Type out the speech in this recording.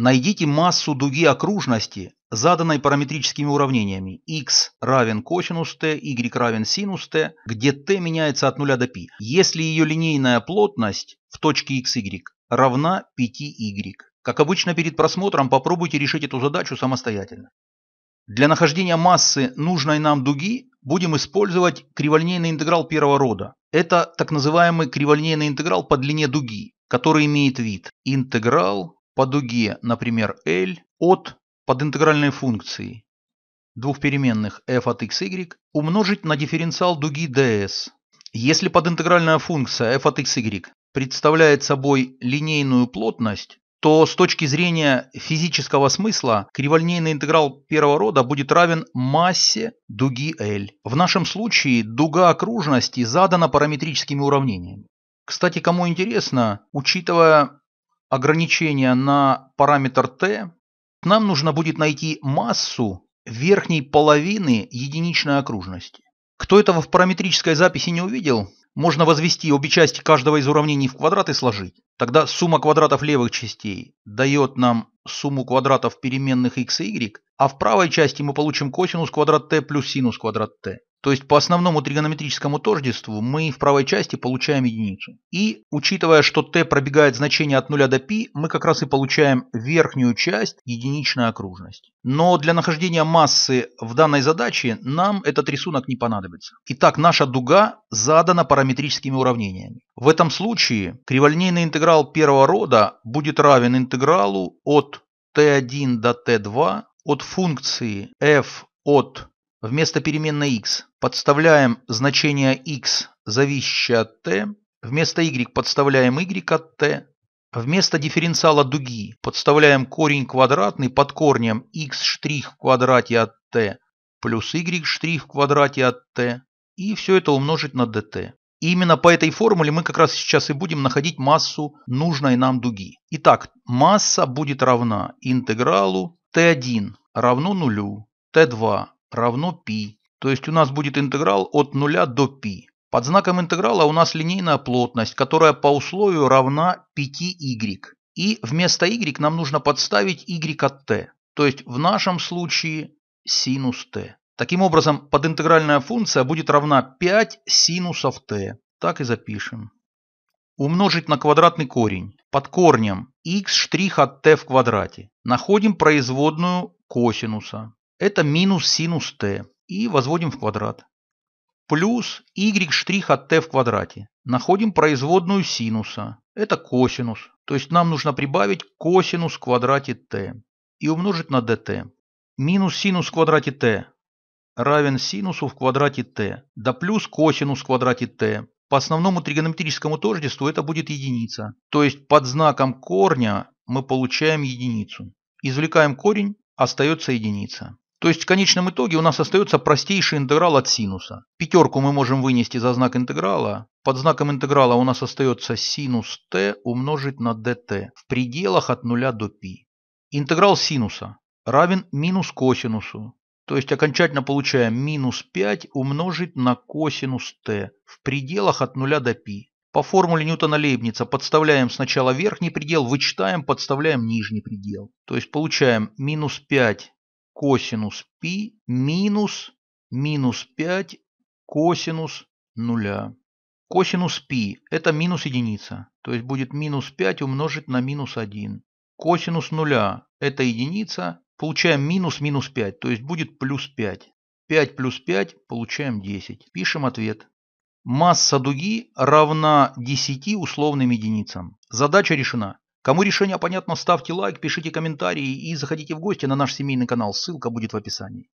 Найдите массу дуги окружности, заданной параметрическими уравнениями x равен косинус t, y равен синус t, где t меняется от 0 до π, если ее линейная плотность в точке x, y равна 5y. Как обычно перед просмотром попробуйте решить эту задачу самостоятельно. Для нахождения массы нужной нам дуги будем использовать криволинейный интеграл первого рода. Это так называемый криволинейный интеграл по длине дуги, который имеет вид интеграл по дуге, например, L от под интегральной функцией двух переменных f от x, y умножить на дифференциал дуги ds. Если подинтегральная функция f от x, y представляет собой линейную плотность, то с точки зрения физического смысла криволинейный интеграл первого рода будет равен массе дуги L. В нашем случае дуга окружности задана параметрическими уравнениями. Кстати, кому интересно, учитывая ограничение на параметр t, нам нужно будет найти массу верхней половины единичной окружности. Кто этого в параметрической записи не увидел, можно возвести обе части каждого из уравнений в квадрат и сложить. Тогда сумма квадратов левых частей дает нам сумму квадратов переменных x и y, а в правой части мы получим косинус квадрат t плюс синус квадрат t. То есть по основному тригонометрическому тождеству мы в правой части получаем единицу. И, учитывая, что t пробегает значение от 0 до π, мы как раз и получаем верхнюю часть единичной окружности. Но для нахождения массы в данной задаче нам этот рисунок не понадобится. Итак, наша дуга задана параметрическими уравнениями. В этом случае криволинейный интеграл первого рода будет равен интегралу от t1 до t2 от функции f от Вместо переменной x подставляем значение x, зависящее от t. Вместо y подставляем y от t. Вместо дифференциала дуги подставляем корень квадратный под корнем x' в квадрате от t плюс y' в квадрате от t. И все это умножить на dt. И именно по этой формуле мы как раз сейчас и будем находить массу нужной нам дуги. Итак, масса будет равна интегралу t1 равно нулю, t2 равно π. То есть у нас будет интеграл от 0 до π. Под знаком интеграла у нас линейная плотность, которая по условию равна 5y. И вместо y нам нужно подставить y от t. То есть в нашем случае синус t. Таким образом, подинтегральная функция будет равна 5 синусов t. Так и запишем. Умножить на квадратный корень. Под корнем x' от t в квадрате. Находим производную косинуса. Это минус синус t и возводим в квадрат. Плюс y' штрих от t в квадрате. Находим производную синуса. Это косинус. То есть нам нужно прибавить косинус в квадрате t и умножить на dt. Минус синус в квадрате t равен синусу в квадрате t, да плюс косинус в квадрате t. По основному тригонометрическому тождеству это будет единица. То есть под знаком корня мы получаем единицу. Извлекаем корень, остается единица. То есть в конечном итоге у нас остается простейший интеграл от синуса. Пятерку мы можем вынести за знак интеграла. Под знаком интеграла у нас остается синус t умножить на dt в пределах от 0 до π. Интеграл синуса равен минус косинусу. То есть окончательно получаем минус 5 умножить на косинус t в пределах от 0 до π. По формуле Ньютона-Лейбница подставляем сначала верхний предел, вычитаем, подставляем нижний предел. То есть получаем минус 5 косинус пи минус минус 5 косинус нуля. Косинус пи это минус единица, то есть будет минус 5 умножить на минус 1. Косинус нуля – это единица, получаем минус минус 5, то есть будет плюс 5. 5 плюс 5 получаем 10. Пишем ответ. Масса дуги равна 10 условным единицам. Задача решена. Кому решение понятно, ставьте лайк, пишите комментарии и заходите в гости на наш семейный канал, ссылка будет в описании.